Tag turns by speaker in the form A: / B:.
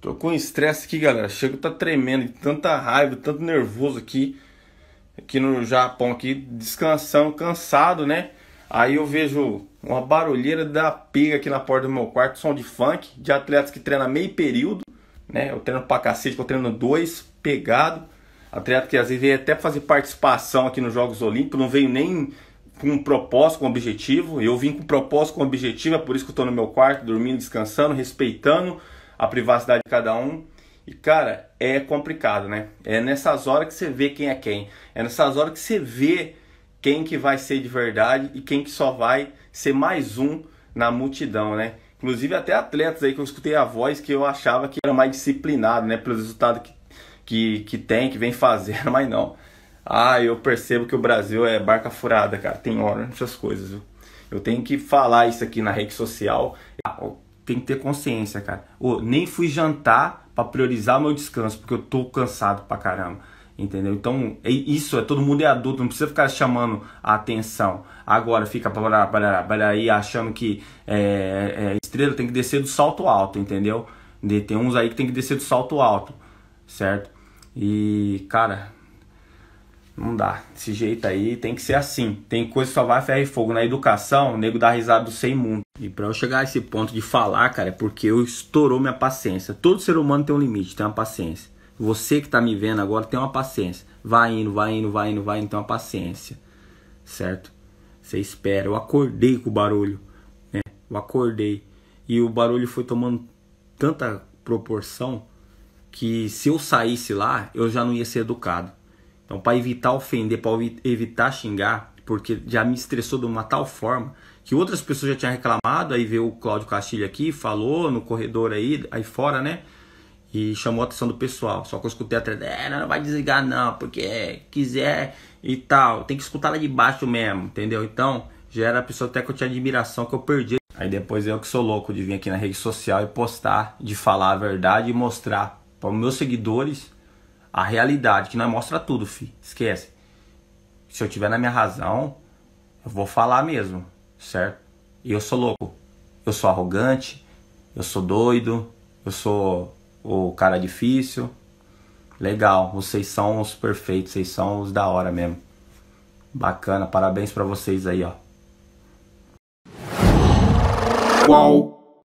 A: Tô com estresse aqui, galera. Chego tá tremendo, tanta raiva, tanto nervoso aqui aqui no Japão aqui, descansando, cansado, né? Aí eu vejo uma barulheira da pega aqui na porta do meu quarto, som de funk, de atletas que treina meio período, né? Eu treino pra cacete, eu treino dois, pegado. Atleta que às vezes veio até fazer participação aqui nos Jogos Olímpicos, não veio nem com um propósito, com um objetivo. Eu vim com propósito, com um objetivo, é por isso que eu tô no meu quarto, dormindo, descansando, respeitando a privacidade de cada um. E cara, é complicado, né? É nessas horas que você vê quem é quem. É nessas horas que você vê quem que vai ser de verdade e quem que só vai ser mais um na multidão, né? Inclusive até atletas aí que eu escutei a voz que eu achava que era mais disciplinado, né? Pelo resultado que, que, que tem, que vem fazendo, mas não. Ah, eu percebo que o Brasil é barca furada, cara. Tem hora nessas coisas, viu? Eu tenho que falar isso aqui na rede social. Ah, tem que ter consciência, cara. Ou nem fui jantar para priorizar meu descanso, porque eu tô cansado pra caramba. Entendeu? Então, é isso é todo mundo é adulto, não precisa ficar chamando a atenção. Agora fica para para aí achando que é, é, estrela tem que descer do salto alto, entendeu? tem uns aí que tem que descer do salto alto, certo? E, cara, não dá. Desse jeito aí tem que ser assim. Tem coisa que só vai ferro e fogo. Na educação, o nego dá risada do sem mundo. E para eu chegar a esse ponto de falar, cara, é porque eu estourou minha paciência. Todo ser humano tem um limite, tem uma paciência. Você que tá me vendo agora tem uma paciência. Vai indo, vai indo, vai indo, vai indo, tem uma paciência. Certo? Você espera. Eu acordei com o barulho. Né? Eu acordei. E o barulho foi tomando tanta proporção que se eu saísse lá, eu já não ia ser educado então, para evitar ofender, para evitar xingar, porque já me estressou de uma tal forma que outras pessoas já tinham reclamado. Aí veio o Cláudio Castilho aqui, falou no corredor aí, aí fora, né? E chamou a atenção do pessoal. Só que eu escutei atrás, é, não vai desligar não, porque quiser e tal. Tem que escutar lá de baixo mesmo, entendeu? Então, já era a pessoa até que eu tinha admiração, que eu perdi. Aí depois eu que sou louco de vir aqui na rede social e postar, de falar a verdade e mostrar para meus seguidores a realidade, que é mostra tudo, fi. Esquece. Se eu tiver na minha razão, eu vou falar mesmo, certo? E eu sou louco. Eu sou arrogante, eu sou doido, eu sou o cara difícil. Legal, vocês são os perfeitos, vocês são os da hora mesmo. Bacana, parabéns para vocês aí, ó. Qual?